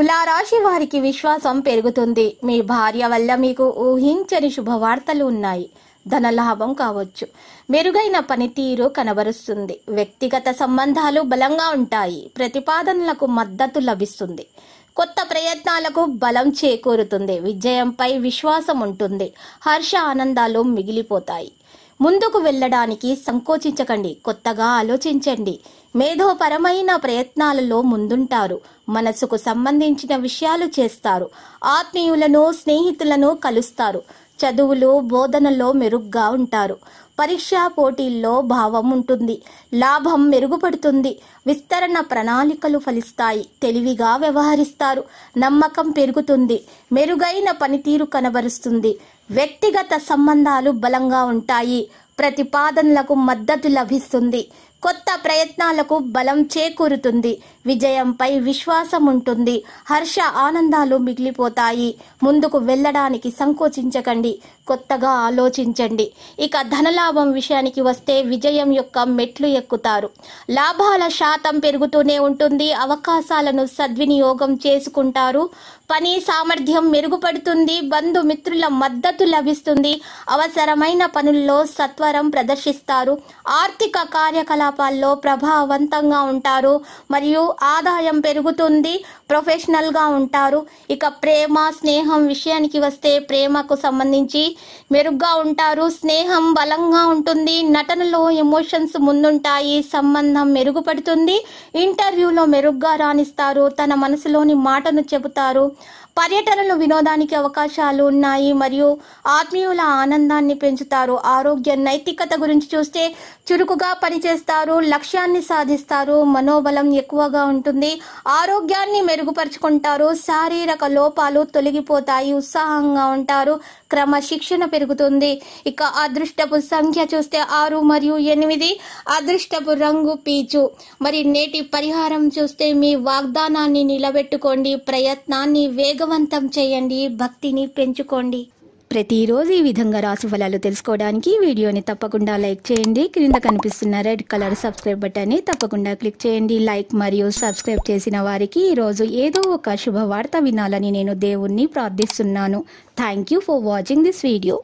తులారాశి వారికి విశ్వాసం పెరుగుతుంది మీ భార్య వల్ల మీకు ఊహించని శుభవార్తలు ఉన్నాయి ధనలాభం కావచ్చు మెరుగైన పనితీరు కనబరుస్తుంది వ్యక్తిగత సంబంధాలు బలంగా ఉంటాయి ప్రతిపాదనలకు మద్దతు లభిస్తుంది కొత్త ప్రయత్నాలకు బలం చేకూరుతుంది విజయంపై విశ్వాసం ఉంటుంది హర్ష ఆనందాలు మిగిలిపోతాయి ముందుకు వెళ్ళడానికి సంకోచించకండి కొత్తగా ఆలోచించండి మేధోపరమైన ప్రయత్నాలలో ముందుంటారు మనసుకు సంబంధించిన విషయాలు చేస్తారు ఆత్మీయులను స్నేహితులను కలుస్తారు చదువులు బోధనలో మెరుగ్గా ఉంటారు పరీక్షా పోటీల్లో భావం ఉంటుంది లాభం మెరుగుపడుతుంది విస్తరణ ప్రణాళికలు ఫలిస్తాయి తెలివిగా వ్యవహరిస్తారు నమ్మకం పెరుగుతుంది మెరుగైన పనితీరు కనబరుస్తుంది వ్యక్తిగత సంబంధాలు బలంగా ఉంటాయి ప్రతిపాదనలకు మద్దతు లభిస్తుంది కొత్త ప్రయత్నాలకు బలం చేకూరుతుంది విజయంపై విశ్వాసం ఉంటుంది హర్ష ఆనందాలు మిగిలిపోతాయి ముందుకు వెళ్ళడానికి సంకోచించకండి కొత్తగా ఆలోచించండి ఇక ధనలాభం విషయానికి వస్తే విజయం యొక్క మెట్లు ఎక్కుతారు లాభాల శాతం పెరుగుతూనే ఉంటుంది అవకాశాలను సద్వినియోగం చేసుకుంటారు పని సామర్థ్యం మెరుగుపడుతుంది బంధుమిత్రుల మద్దతు లభిస్తుంది అవసరమైన పనుల్లో సత్వరం ప్రదర్శిస్తారు ఆర్థిక కార్యకలాపాలు కార్యకలాపాల్లో ప్రభావవంతంగా ఉంటారు మరియు ఆదాయం పెరుగుతుంది ప్రొఫెషనల్గా ఉంటారు ఇక ప్రేమ స్నేహం విషయానికి వస్తే ప్రేమకు సంబంధించి మెరుగ్గా ఉంటారు స్నేహం బలంగా ఉంటుంది నటనలో ఎమోషన్స్ ముందుంటాయి సంబంధం మెరుగుపడుతుంది ఇంటర్వ్యూలో మెరుగ్గా రాణిస్తారు తన మనసులోని మాటను చెబుతారు పర్యటనలు వినోదానికి అవకాశాలు ఉన్నాయి మరియు ఆత్మీయుల ఆనందాన్ని పెంచుతారు ఆరోగ్య నైతికత గురించి చూస్తే చురుకుగా పనిచేస్తారు లక్ష్యాన్ని సాధిస్తారు మనోబలం ఎక్కువగా ఉంటుంది ఆరోగ్యాన్ని మెరుగుపరుచుకుంటారు శారీరక లోపాలు తొలగిపోతాయి ఉత్సాహంగా ఉంటారు క్రమశిక్షణ పెరుగుతుంది ఇక అదృష్టపు సంఖ్య చూస్తే ఆరు మరియు ఎనిమిది అదృష్టపు రంగు పీచు మరి నేటి పరిహారం చూస్తే మీ వాగ్దానాన్ని నిలబెట్టుకోండి ప్రయత్నాన్ని వేగం బలవంతం చేయండి భక్తిని పెంచుకోండి ప్రతిరోజు ఈ విధంగా రాసు ఫలాలు తెలుసుకోవడానికి వీడియోని తప్పకుండా లైక్ చేయండి క్రింద కనిపిస్తున్న రెడ్ కలర్ సబ్స్క్రైబ్ బటన్ని తప్పకుండా క్లిక్ చేయండి లైక్ మరియు సబ్స్క్రైబ్ చేసిన వారికి ఈరోజు ఏదో ఒక శుభవార్త వినాలని నేను దేవుణ్ణి ప్రార్థిస్తున్నాను thank for watching this video